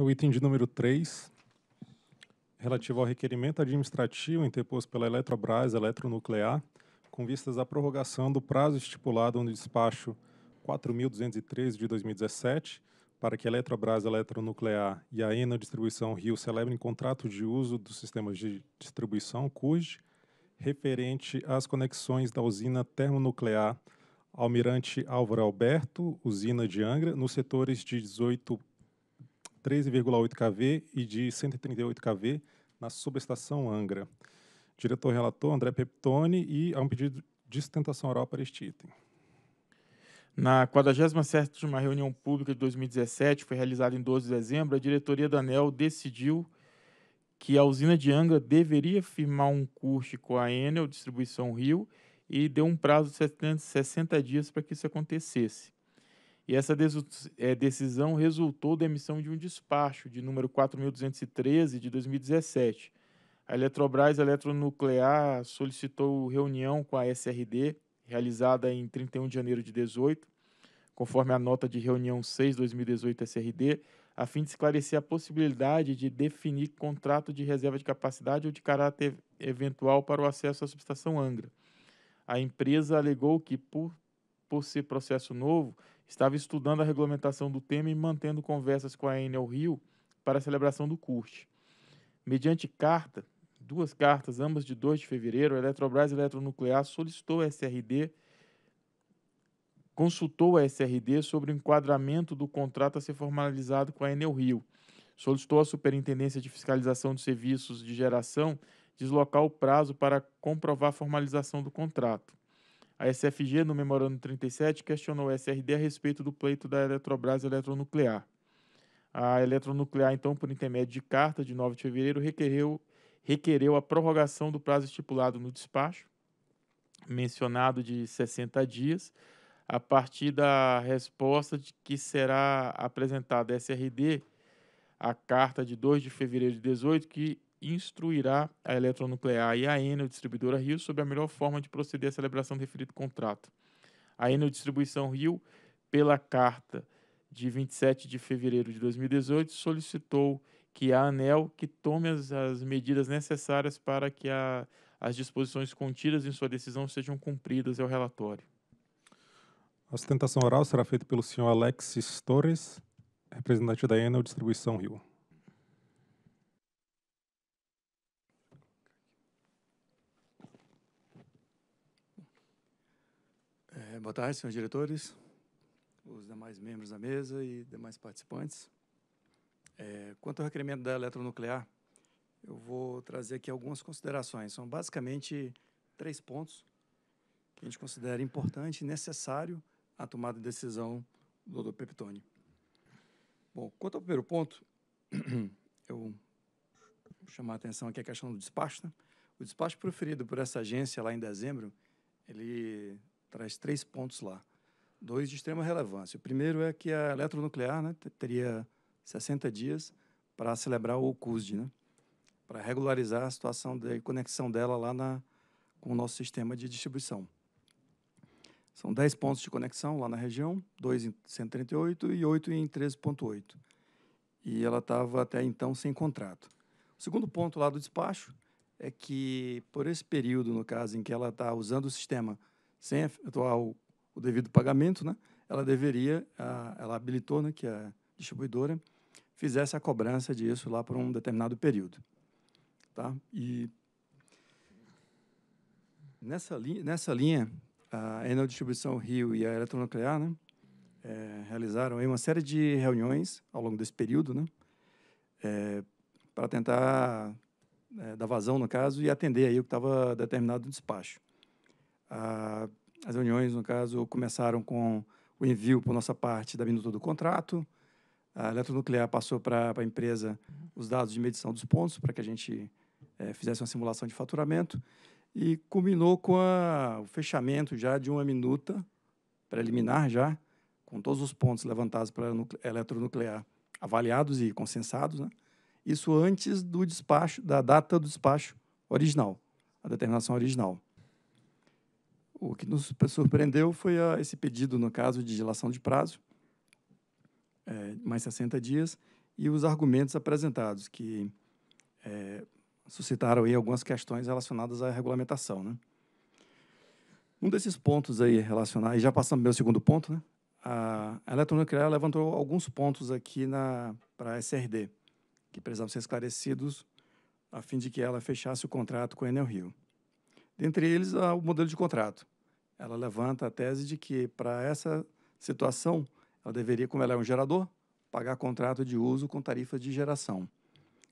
É o item de número 3, relativo ao requerimento administrativo interposto pela Eletrobras Eletronuclear, com vistas à prorrogação do prazo estipulado no despacho 4.213 de 2017, para que a Eletrobras Eletronuclear e a ENA Distribuição Rio celebrem contrato de uso dos sistemas de distribuição CUJ, referente às conexões da usina termonuclear Almirante Álvaro Alberto, usina de Angra, nos setores de 18 13,8 kV e de 138 kV na subestação Angra. Diretor relator André Peptoni e há um pedido de sustentação oral para este item. Na 47ª reunião pública de 2017, foi realizada em 12 de dezembro, a diretoria da ANEL decidiu que a usina de Angra deveria firmar um curso com a Enel Distribuição Rio e deu um prazo de 60 dias para que isso acontecesse. E essa é, decisão resultou da emissão de um despacho de número 4.213 de 2017. A Eletrobras Eletronuclear solicitou reunião com a SRD, realizada em 31 de janeiro de 2018 conforme a nota de reunião 6-2018 SRD, a fim de esclarecer a possibilidade de definir contrato de reserva de capacidade ou de caráter eventual para o acesso à subestação Angra. A empresa alegou que, por, por ser processo novo, estava estudando a regulamentação do tema e mantendo conversas com a Enel Rio para a celebração do curte. Mediante carta, duas cartas, ambas de 2 de fevereiro, a Eletrobras Eletronuclear solicitou a SRD, consultou a SRD sobre o enquadramento do contrato a ser formalizado com a Enel Rio. Solicitou à Superintendência de Fiscalização de Serviços de Geração deslocar o prazo para comprovar a formalização do contrato. A SFG, no memorando 37, questionou o SRD a respeito do pleito da Eletrobras Eletronuclear. A Eletronuclear, então, por intermédio de carta de 9 de fevereiro, requereu, requereu a prorrogação do prazo estipulado no despacho, mencionado de 60 dias, a partir da resposta de que será apresentada a SRD a carta de 2 de fevereiro de 18, que instruirá a Eletronuclear e a Enel Distribuidora Rio sobre a melhor forma de proceder à celebração do referido contrato. A Enel Distribuição Rio, pela carta de 27 de fevereiro de 2018, solicitou que a ANEL que tome as, as medidas necessárias para que a, as disposições contidas em sua decisão sejam cumpridas É o relatório. A sustentação oral será feita pelo senhor Alexis Torres, representante da Enel Distribuição Rio. boa tarde, senhores diretores, os demais membros da mesa e demais participantes. É, quanto ao requerimento da eletronuclear, eu vou trazer aqui algumas considerações. São basicamente três pontos que a gente considera importante e necessário à tomada de decisão do Dr. Peptone. Bom, quanto ao primeiro ponto, eu vou chamar a atenção aqui a questão do despacho. Né? O despacho proferido por essa agência lá em dezembro, ele traz três pontos lá, dois de extrema relevância. O primeiro é que a eletronuclear né, teria 60 dias para celebrar o CUSD, né, para regularizar a situação de conexão dela lá na, com o nosso sistema de distribuição. São 10 pontos de conexão lá na região, 2 em 138 e 8 em 13.8. E ela estava até então sem contrato. O segundo ponto lá do despacho é que, por esse período, no caso em que ela está usando o sistema sem efetuar o, o devido pagamento, né, ela deveria, a, ela habilitou né, que a distribuidora fizesse a cobrança disso lá por um determinado período. Tá? E nessa, li nessa linha, a Enel Distribuição Rio e a Eletronuclear né, é, realizaram uma série de reuniões ao longo desse período né, é, para tentar é, dar vazão, no caso, e atender aí o que estava determinado no despacho. As reuniões, no caso, começaram com o envio por nossa parte da minuta do contrato. A Eletronuclear passou para a empresa os dados de medição dos pontos para que a gente é, fizesse uma simulação de faturamento e culminou com a, o fechamento já de uma minuta preliminar já, com todos os pontos levantados pela Eletronuclear avaliados e consensados, né? isso antes do despacho, da data do despacho original, a determinação original. O que nos surpreendeu foi a, esse pedido, no caso, de dilação de prazo, é, mais 60 dias, e os argumentos apresentados, que é, suscitaram aí algumas questões relacionadas à regulamentação. Né? Um desses pontos aí relacionados, e já passando para o meu segundo ponto, né? a, a Eletronuclear levantou alguns pontos aqui para a SRD, que precisavam ser esclarecidos a fim de que ela fechasse o contrato com a Enel Rio. Dentre eles, o modelo de contrato. Ela levanta a tese de que, para essa situação, ela deveria, como ela é um gerador, pagar contrato de uso com tarifa de geração.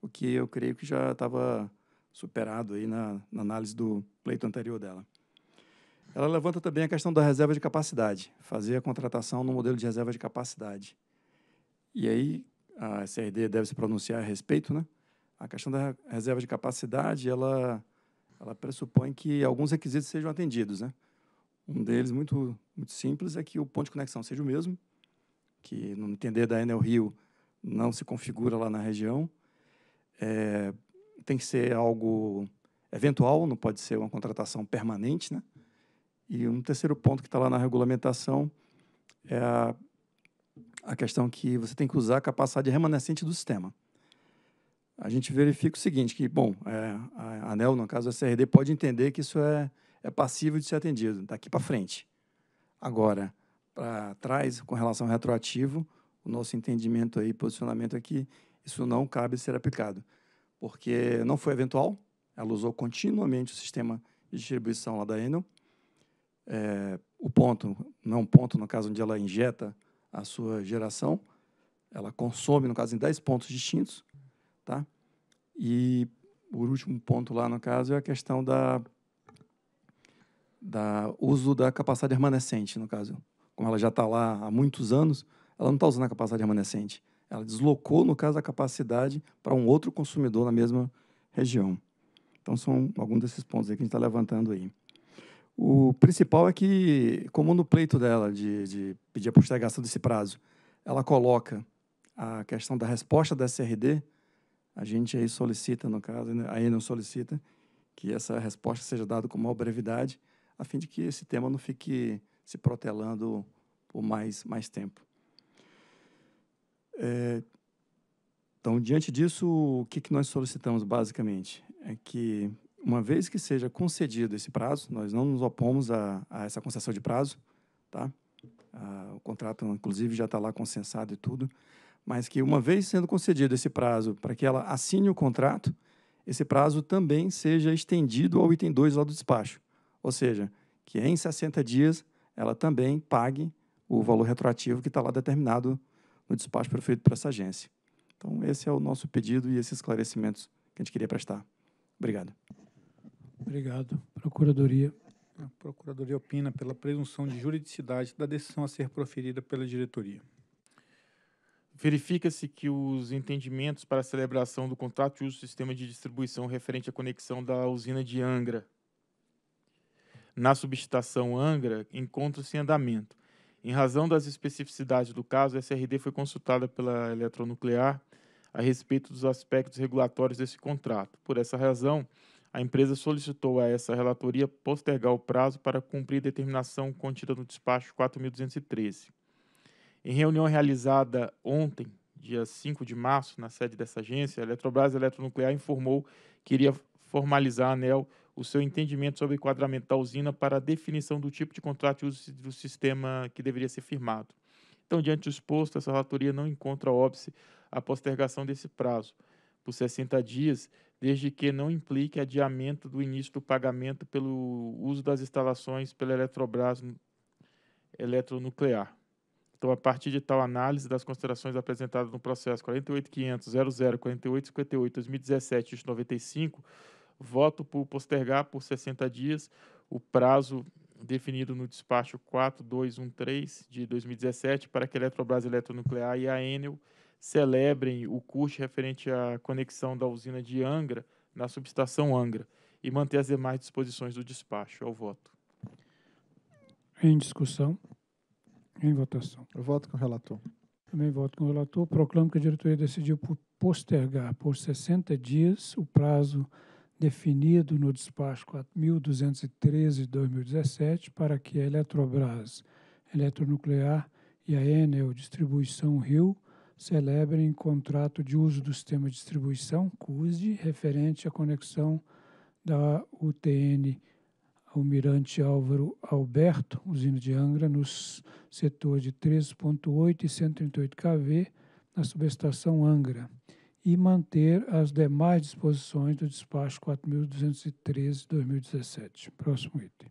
O que eu creio que já estava superado aí na, na análise do pleito anterior dela. Ela levanta também a questão da reserva de capacidade, fazer a contratação no modelo de reserva de capacidade. E aí a CRD deve se pronunciar a respeito, né? A questão da reserva de capacidade, ela ela pressupõe que alguns requisitos sejam atendidos, né? Um deles, muito, muito simples, é que o ponto de conexão seja o mesmo, que, no entender da Enel Rio, não se configura lá na região. É, tem que ser algo eventual, não pode ser uma contratação permanente. Né? E um terceiro ponto que está lá na regulamentação é a, a, questão que você tem que usar a capacidade remanescente do sistema a gente verifica o seguinte, que, bom, é, a ANEL, no caso a CRD, pode entender que isso é, é passível de ser atendido daqui para frente. Agora, para trás, com relação ao retroativo, o nosso entendimento aí, posicionamento é que isso não cabe ser aplicado, porque não foi eventual, ela usou continuamente o sistema de distribuição lá da Enel, é, o ponto, não é ponto, no caso onde ela injeta a sua geração, ela consome, no caso, em 10 pontos distintos, Tá? E o último ponto lá, no caso, é a questão da, da uso da capacidade remanescente, no caso. Como ela já está lá há muitos anos, ela não está usando a capacidade remanescente. Ela deslocou, no caso, a capacidade para um outro consumidor na mesma região. Então, são alguns desses pontos que a gente está levantando aí. O principal é que, como no pleito dela de, de pedir a postergação desse prazo, ela coloca a questão da resposta da SRD a gente aí solicita, no caso, né, a Enel solicita que essa resposta seja dada com maior brevidade, a fim de que esse tema não fique se protelando por mais, mais tempo. É, então, diante disso, o que, que nós solicitamos basicamente? É que, uma vez que seja concedido esse prazo, nós não nos opomos a, a essa concessão de prazo, tá? Ah, o contrato, inclusive, já está lá consensado e tudo mas que, uma vez sendo concedido esse prazo para que ela assine o contrato, esse prazo também seja estendido ao item 2 lá do despacho. Ou seja, que em 60 dias ela também pague o valor retroativo que está lá determinado no despacho feito para essa agência. Então, esse é o nosso pedido e esses esclarecimentos que a gente queria prestar. Obrigado. Obrigado. Procuradoria. A Procuradoria opina pela presunção de juridicidade da decisão a ser proferida pela diretoria verifica-se que os entendimentos para a celebração do contrato de uso do sistema de distribuição referente à conexão da usina de Angra na subestação Angra encontram se em andamento. Em razão das especificidades do caso, a SRD foi consultada pela Eletronuclear a respeito dos aspectos regulatórios desse contrato. Por essa razão, a empresa solicitou a essa relatoria postergar o prazo para cumprir a determinação contida no despacho 4213. Em reunião realizada ontem, dia 5 de março, na sede dessa agência, a Eletrobras Eletronuclear informou que iria formalizar a ANEL o seu entendimento sobre o enquadramento da usina para a definição do tipo de contrato de uso do sistema que deveria ser firmado. Então, diante do exposto, essa relatoria não encontra óbice a postergação desse prazo por 60 dias, desde que não implique adiamento do início do pagamento pelo uso das instalações pela Eletrobras eletronuclear. Então, a partir de tal análise das considerações apresentadas no processo 48.500.00.48.58.2017.95, voto por postergar por 60 dias o prazo definido no despacho 4213 de 2017 para que a Eletrobras Eletronuclear e a Enel celebrem o custo referente à conexão da usina de Angra na subestação Angra e manter as demais disposições do despacho. Ao é voto. Em discussão. Em votação. Eu voto com o relator. Também voto com o relator. Proclamo que a diretoria decidiu postergar por 60 dias o prazo definido no despacho 4.213-2017 para que a Eletrobras, Eletronuclear e a Enel Distribuição Rio celebrem contrato de uso do sistema de distribuição, CUSD, referente à conexão da UTN Almirante Álvaro Alberto, usina de Angra, nos setor de 13.8 e 138 kV, na subestação Angra, e manter as demais disposições do despacho 4.213-2017. Próximo item.